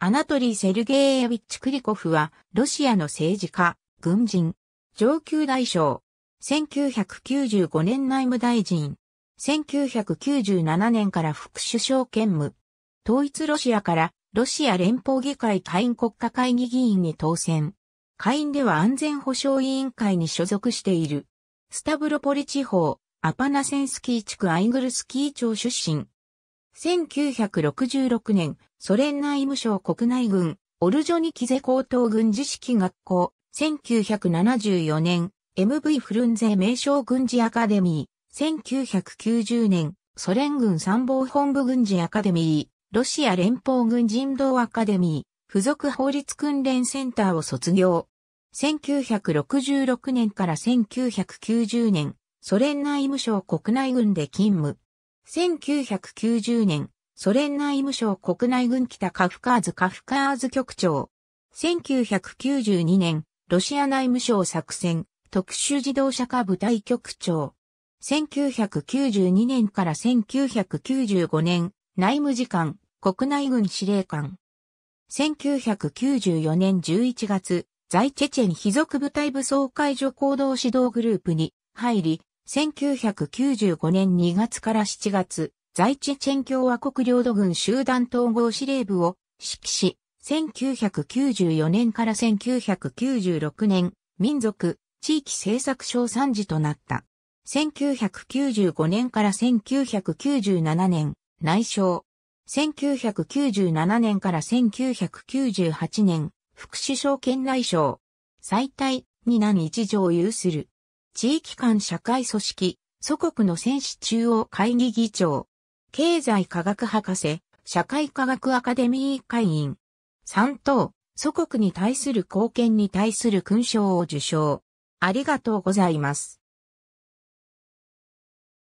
アナトリー・セルゲーエィッチ・クリコフは、ロシアの政治家、軍人、上級大将、1995年内務大臣、1997年から副首相兼務、統一ロシアからロシア連邦議会下院国家会議議員に当選。下院では安全保障委員会に所属している。スタブロポリ地方、アパナセンスキー地区アイグルスキー町出身。1966年、ソ連内務省国内軍、オルジョニキゼ高等軍事式学校、1974年、MV フルンゼ名称軍事アカデミー、1990年、ソ連軍参謀本部軍事アカデミー、ロシア連邦軍人道アカデミー、付属法律訓練センターを卒業。1966年から1990年、ソ連内務省国内軍で勤務。1990年、ソ連内務省国内軍北カフカーズカフカーズ局長。1992年、ロシア内務省作戦、特殊自動車化部隊局長。1992年から1995年、内務次官、国内軍司令官。1994年11月、在チェチェン非属部隊武装解除行動指導グループに入り、1995年2月から7月、在地チェン共和国領土軍集団統合司令部を指揮し、1994年から1996年、民族、地域政策省参事となった。1995年から1997年、内省。1997年から1998年、副首相兼内省。最大、二難一条有する。地域間社会組織、祖国の戦士中央会議議長、経済科学博士、社会科学アカデミー会員、3等、祖国に対する貢献に対する勲章を受章。ありがとうございます。